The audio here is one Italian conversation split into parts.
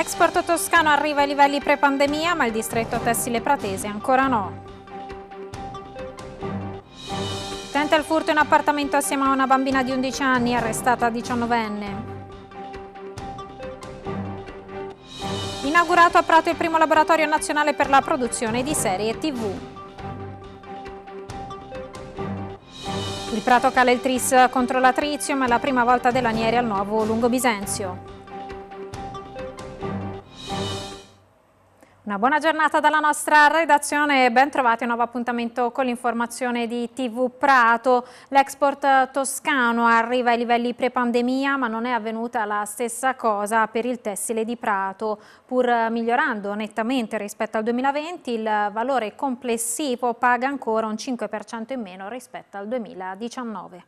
L'export toscano arriva ai livelli pre-pandemia, ma il distretto tessile pratese ancora no. Tenta il furto in appartamento assieme a una bambina di 11 anni, arrestata 19enne. Inaugurato a Prato il primo laboratorio nazionale per la produzione di serie TV. Il Prato cala il tris contro è la prima volta dell'Anieri al nuovo Lungo Bisenzio. Una buona giornata dalla nostra redazione e ben trovati a un nuovo appuntamento con l'informazione di TV Prato. L'export toscano arriva ai livelli pre-pandemia ma non è avvenuta la stessa cosa per il tessile di Prato. Pur migliorando nettamente rispetto al 2020 il valore complessivo paga ancora un 5% in meno rispetto al 2019.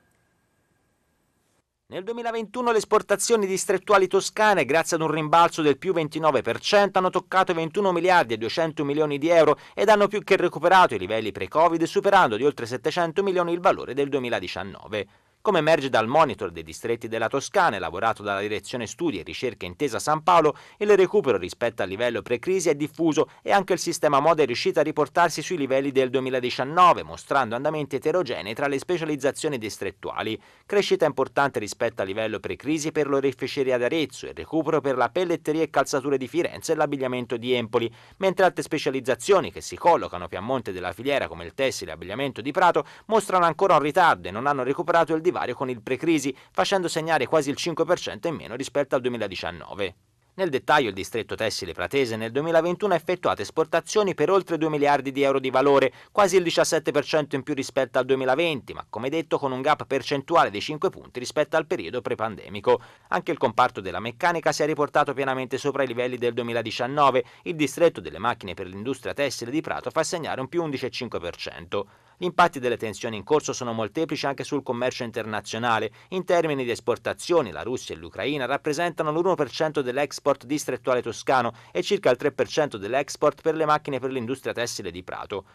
Nel 2021 le esportazioni distrettuali toscane, grazie ad un rimbalzo del più 29%, hanno toccato 21 miliardi e 200 milioni di euro ed hanno più che recuperato i livelli pre-Covid, superando di oltre 700 milioni il valore del 2019. Come emerge dal monitor dei distretti della Toscana elaborato dalla Direzione Studi e Ricerca Intesa San Paolo, il recupero rispetto al livello pre-crisi è diffuso e anche il sistema moda è riuscito a riportarsi sui livelli del 2019, mostrando andamenti eterogenei tra le specializzazioni distrettuali. Crescita importante rispetto al livello pre-crisi per l'oreficeria d'Arezzo, il recupero per la pelletteria e calzature di Firenze e l'abbigliamento di Empoli, mentre altre specializzazioni che si collocano più a monte della filiera come il tessile e abbigliamento di Prato mostrano ancora un ritardo e non hanno recuperato il divario con il pre-crisi, facendo segnare quasi il 5% in meno rispetto al 2019. Nel dettaglio il distretto tessile pratese nel 2021 ha effettuato esportazioni per oltre 2 miliardi di euro di valore, quasi il 17% in più rispetto al 2020, ma come detto con un gap percentuale di 5 punti rispetto al periodo pre-pandemico. Anche il comparto della meccanica si è riportato pienamente sopra i livelli del 2019, il distretto delle macchine per l'industria tessile di Prato fa segnare un più 11,5%. Gli impatti delle tensioni in corso sono molteplici anche sul commercio internazionale. In termini di esportazioni, la Russia e l'Ucraina rappresentano l'1% dell'export distrettuale toscano e circa il 3% dell'export per le macchine per l'industria tessile di Prato.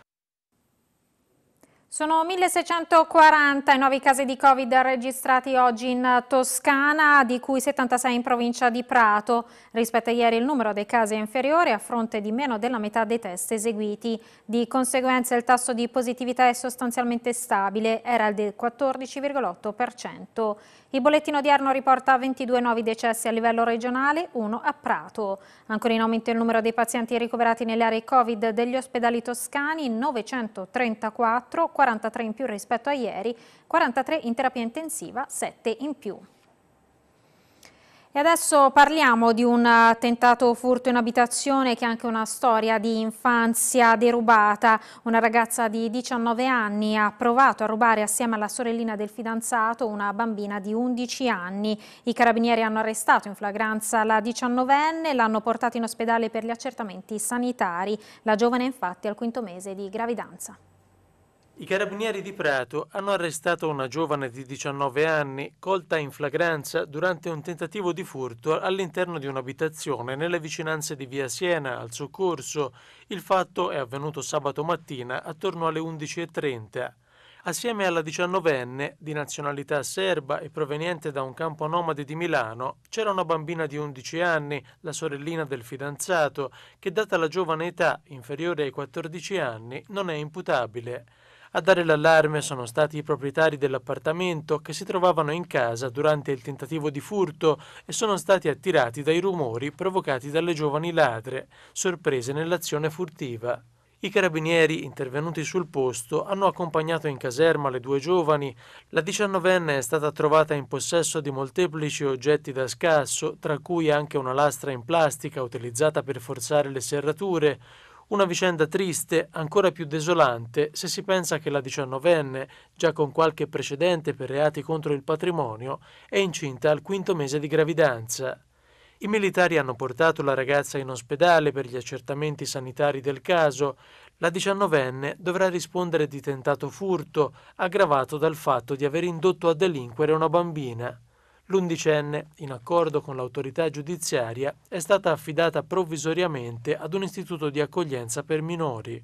Sono 1640 i nuovi casi di Covid registrati oggi in Toscana, di cui 76 in provincia di Prato. Rispetto a ieri il numero dei casi è inferiore a fronte di meno della metà dei test eseguiti. Di conseguenza il tasso di positività è sostanzialmente stabile, era del 14,8%. Il bollettino odierno riporta 22 nuovi decessi a livello regionale, uno a Prato. Ancora in aumento il numero dei pazienti ricoverati nelle aree Covid degli ospedali toscani, 934, 43 in più rispetto a ieri, 43 in terapia intensiva, 7 in più. E adesso parliamo di un tentato furto in abitazione che è anche una storia di infanzia derubata. Una ragazza di 19 anni ha provato a rubare assieme alla sorellina del fidanzato una bambina di 11 anni. I carabinieri hanno arrestato in flagranza la 19enne e l'hanno portata in ospedale per gli accertamenti sanitari. La giovane infatti è al quinto mese di gravidanza. I carabinieri di Prato hanno arrestato una giovane di 19 anni colta in flagranza durante un tentativo di furto all'interno di un'abitazione nelle vicinanze di Via Siena al soccorso. Il fatto è avvenuto sabato mattina attorno alle 11.30. Assieme alla 19enne, di nazionalità serba e proveniente da un campo nomade di Milano, c'era una bambina di 11 anni, la sorellina del fidanzato, che data la giovane età, inferiore ai 14 anni, non è imputabile. A dare l'allarme sono stati i proprietari dell'appartamento che si trovavano in casa durante il tentativo di furto e sono stati attirati dai rumori provocati dalle giovani ladre, sorprese nell'azione furtiva. I carabinieri intervenuti sul posto hanno accompagnato in caserma le due giovani. La diciannovenne è stata trovata in possesso di molteplici oggetti da scasso, tra cui anche una lastra in plastica utilizzata per forzare le serrature, una vicenda triste, ancora più desolante, se si pensa che la diciannovenne, già con qualche precedente per reati contro il patrimonio, è incinta al quinto mese di gravidanza. I militari hanno portato la ragazza in ospedale per gli accertamenti sanitari del caso. La diciannovenne dovrà rispondere di tentato furto, aggravato dal fatto di aver indotto a delinquere una bambina. L'undicenne, in accordo con l'autorità giudiziaria, è stata affidata provvisoriamente ad un istituto di accoglienza per minori.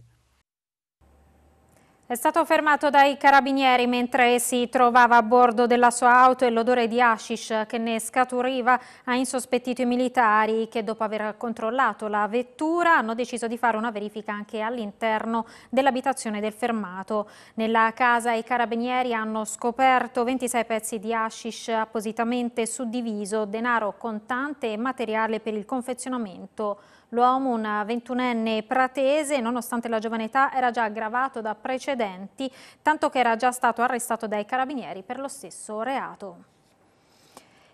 È stato fermato dai carabinieri mentre si trovava a bordo della sua auto e l'odore di hashish che ne scaturiva ha insospettito i militari che dopo aver controllato la vettura hanno deciso di fare una verifica anche all'interno dell'abitazione del fermato. Nella casa i carabinieri hanno scoperto 26 pezzi di hashish appositamente suddiviso, denaro contante e materiale per il confezionamento. L'uomo, un 21enne pratese, nonostante la giovane età, era già aggravato da precedenti, tanto che era già stato arrestato dai carabinieri per lo stesso reato.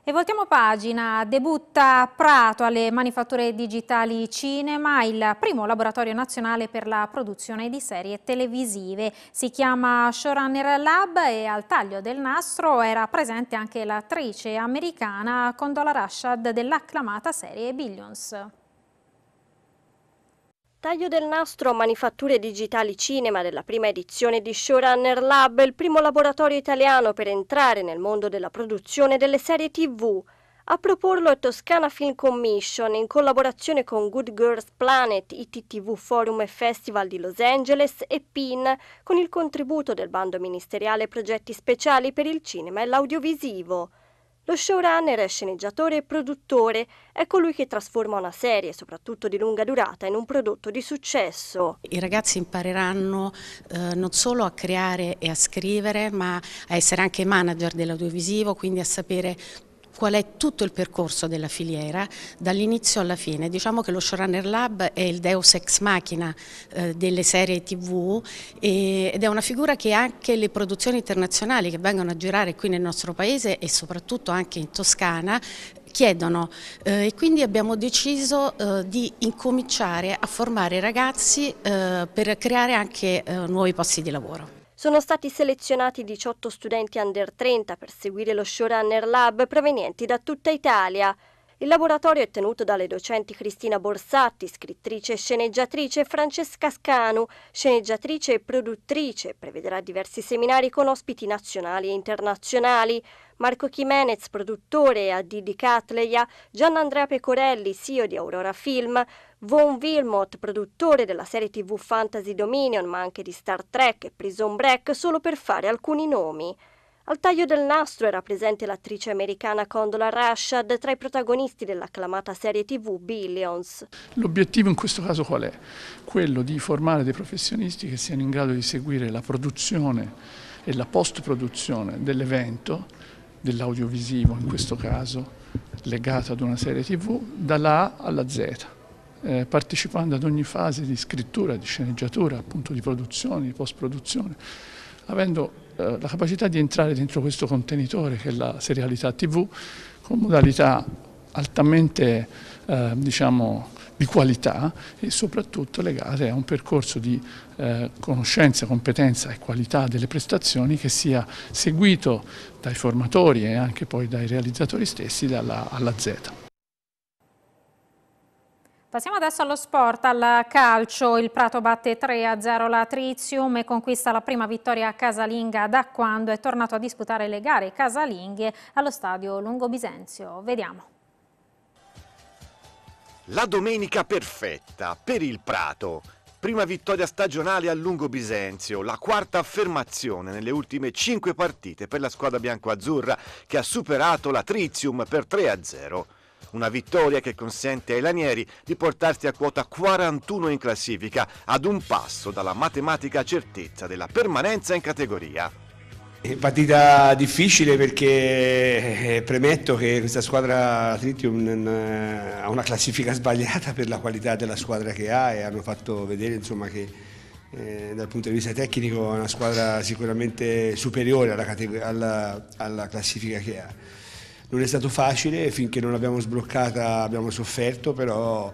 E voltiamo pagina, debutta Prato alle manifatture digitali cinema, il primo laboratorio nazionale per la produzione di serie televisive. Si chiama Showrunner Lab e al taglio del nastro era presente anche l'attrice americana Condola Rashad dell'acclamata serie Billions. Taglio del nastro, manifatture digitali cinema della prima edizione di Showrunner Lab, il primo laboratorio italiano per entrare nel mondo della produzione delle serie tv. A proporlo è Toscana Film Commission in collaborazione con Good Girls Planet, ITTV Forum e Festival di Los Angeles e PIN con il contributo del bando ministeriale Progetti Speciali per il Cinema e l'Audiovisivo. Lo showrunner è sceneggiatore e produttore, è colui che trasforma una serie, soprattutto di lunga durata, in un prodotto di successo. I ragazzi impareranno eh, non solo a creare e a scrivere, ma a essere anche manager dell'audiovisivo, quindi a sapere qual è tutto il percorso della filiera dall'inizio alla fine. Diciamo che lo Showrunner Lab è il deus ex machina eh, delle serie tv e, ed è una figura che anche le produzioni internazionali che vengono a girare qui nel nostro paese e soprattutto anche in Toscana chiedono eh, e quindi abbiamo deciso eh, di incominciare a formare ragazzi eh, per creare anche eh, nuovi posti di lavoro. Sono stati selezionati 18 studenti under 30 per seguire lo Showrunner Lab provenienti da tutta Italia. Il laboratorio è tenuto dalle docenti Cristina Borsatti, scrittrice e sceneggiatrice, e Francesca Scanu, sceneggiatrice e produttrice. Prevederà diversi seminari con ospiti nazionali e internazionali. Marco Chimenez, produttore a Didi Catleia, Andrea Pecorelli, CEO di Aurora Film, Von Wilmot, produttore della serie TV Fantasy Dominion, ma anche di Star Trek e Prison Break, solo per fare alcuni nomi. Al taglio del nastro era presente l'attrice americana Condola Rashad tra i protagonisti dell'acclamata serie tv Billions. L'obiettivo in questo caso qual è? Quello di formare dei professionisti che siano in grado di seguire la produzione e la post-produzione dell'evento, dell'audiovisivo in questo caso, legato ad una serie tv, dalla A alla Z. Eh, partecipando ad ogni fase di scrittura, di sceneggiatura, appunto di produzione, di post-produzione, avendo eh, la capacità di entrare dentro questo contenitore che è la serialità TV con modalità altamente eh, diciamo, di qualità e soprattutto legate a un percorso di eh, conoscenza, competenza e qualità delle prestazioni che sia seguito dai formatori e anche poi dai realizzatori stessi dalla, alla Z. Passiamo adesso allo sport, al calcio. Il Prato batte 3-0 la Trizium e conquista la prima vittoria casalinga da quando è tornato a disputare le gare casalinghe allo stadio Lungo Bisenzio. Vediamo. La domenica perfetta per il Prato. Prima vittoria stagionale a Lungo Bisenzio, la quarta affermazione nelle ultime cinque partite per la squadra bianco-azzurra che ha superato la Trizium per 3-0. Una vittoria che consente ai lanieri di portarsi a quota 41 in classifica, ad un passo dalla matematica certezza della permanenza in categoria. partita difficile perché eh, premetto che questa squadra Tritium eh, ha una classifica sbagliata per la qualità della squadra che ha e hanno fatto vedere insomma, che eh, dal punto di vista tecnico è una squadra sicuramente superiore alla, alla, alla classifica che ha. Non è stato facile, finché non l'abbiamo sbloccata abbiamo sofferto, però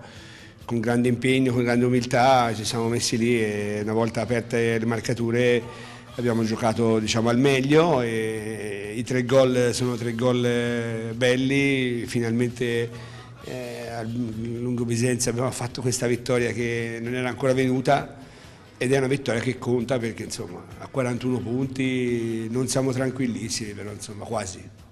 con grande impegno, con grande umiltà ci siamo messi lì e una volta aperte le marcature abbiamo giocato diciamo, al meglio e i tre gol sono tre gol eh, belli, finalmente eh, a lungo Bisenza abbiamo fatto questa vittoria che non era ancora venuta ed è una vittoria che conta perché insomma a 41 punti non siamo tranquillissimi però insomma quasi.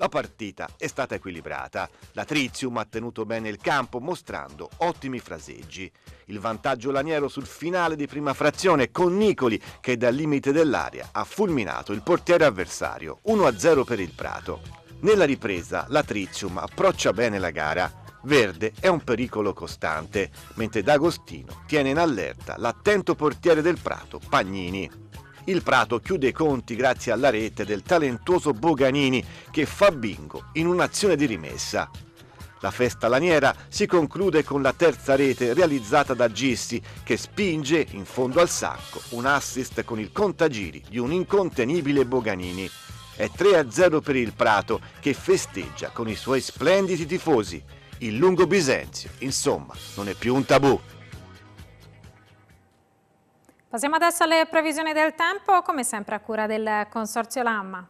La partita è stata equilibrata, la Trizium ha tenuto bene il campo mostrando ottimi fraseggi. Il vantaggio laniero sul finale di prima frazione con Nicoli che dal limite dell'aria ha fulminato il portiere avversario 1-0 per il Prato. Nella ripresa la Trizium approccia bene la gara, Verde è un pericolo costante, mentre D'Agostino tiene in allerta l'attento portiere del Prato, Pagnini il Prato chiude i conti grazie alla rete del talentuoso Boganini che fa bingo in un'azione di rimessa. La festa laniera si conclude con la terza rete realizzata da Gissi che spinge in fondo al sacco un assist con il contagiri di un incontenibile Boganini. È 3-0 per il Prato che festeggia con i suoi splendidi tifosi. Il lungo Bisenzio, insomma, non è più un tabù. Passiamo adesso alle previsioni del tempo, come sempre a cura del Consorzio Lamma.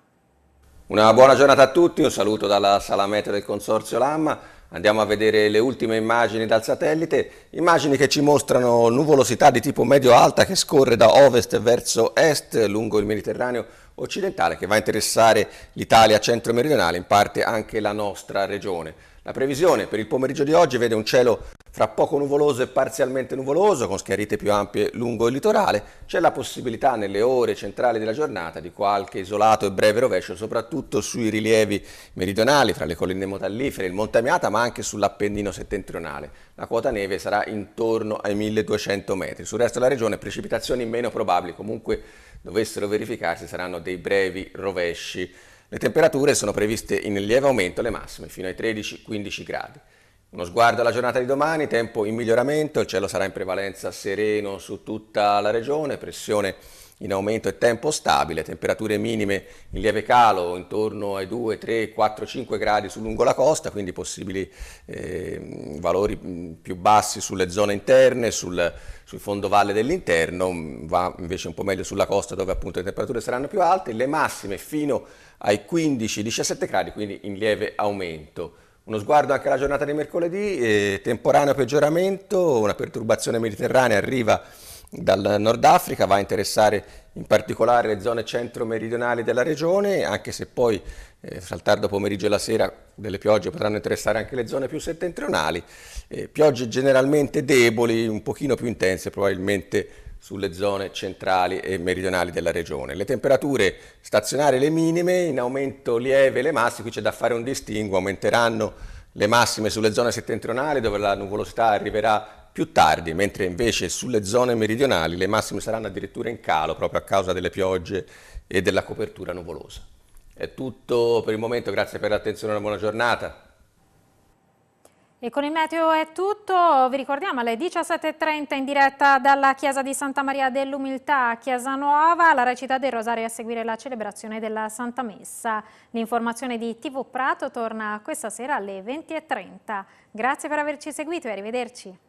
Una buona giornata a tutti, un saluto dalla sala meteo del Consorzio Lamma. Andiamo a vedere le ultime immagini dal satellite, immagini che ci mostrano nuvolosità di tipo medio-alta che scorre da ovest verso est lungo il Mediterraneo occidentale che va a interessare l'Italia centro-meridionale, in parte anche la nostra regione. La previsione per il pomeriggio di oggi vede un cielo fra poco nuvoloso e parzialmente nuvoloso, con schiarite più ampie lungo il litorale. C'è la possibilità nelle ore centrali della giornata di qualche isolato e breve rovescio, soprattutto sui rilievi meridionali, fra le colline motallifere, il Monte Amiata, ma anche sull'Appennino settentrionale. La quota neve sarà intorno ai 1200 metri. Sul resto della regione precipitazioni meno probabili, comunque dovessero verificarsi saranno dei brevi rovesci le temperature sono previste in lieve aumento le massime, fino ai 13-15 gradi. Uno sguardo alla giornata di domani, tempo in miglioramento, il cielo sarà in prevalenza sereno su tutta la regione, pressione in aumento e tempo stabile, temperature minime in lieve calo intorno ai 2, 3, 4, 5 gradi su lungo la costa, quindi possibili eh, valori mm, più bassi sulle zone interne, sul, sul fondovalle dell'interno, mm, va invece un po' meglio sulla costa dove appunto le temperature saranno più alte, le massime fino ai 15-17 gradi, quindi in lieve aumento. Uno sguardo anche alla giornata di mercoledì, eh, temporaneo peggioramento, una perturbazione mediterranea arriva dal Nord Africa, va a interessare in particolare le zone centro-meridionali della regione, anche se poi eh, fra il tardo pomeriggio e la sera delle piogge potranno interessare anche le zone più settentrionali, eh, piogge generalmente deboli, un pochino più intense probabilmente sulle zone centrali e meridionali della regione. Le temperature stazionarie le minime, in aumento lieve le massime, qui c'è da fare un distinguo, aumenteranno le massime sulle zone settentrionali dove la nuvolosità arriverà più tardi, mentre invece sulle zone meridionali le massime saranno addirittura in calo proprio a causa delle piogge e della copertura nuvolosa. È tutto per il momento, grazie per l'attenzione e una buona giornata. E con il meteo è tutto, vi ricordiamo alle 17.30 in diretta dalla Chiesa di Santa Maria dell'Umiltà a Chiesa Nuova, la recita del Rosario a seguire la celebrazione della Santa Messa. L'informazione di TV Prato torna questa sera alle 20.30. Grazie per averci seguito e arrivederci.